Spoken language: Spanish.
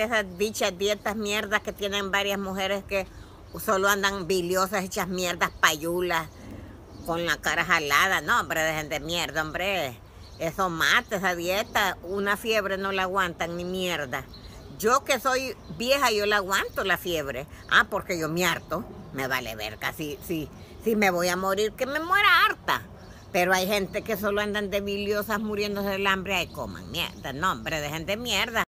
Esas dichas dietas mierdas que tienen varias mujeres que solo andan biliosas, hechas mierdas, payulas, con la cara jalada. No, hombre, dejen de mierda, hombre. Eso mata esa dieta. Una fiebre no la aguantan ni mierda. Yo que soy vieja, yo la aguanto la fiebre. Ah, porque yo me harto. Me vale verga. Si, sí, si me voy a morir, que me muera harta. Pero hay gente que solo andan de biliosas muriéndose del hambre. Ahí coman mierda. No, hombre, dejen de mierda.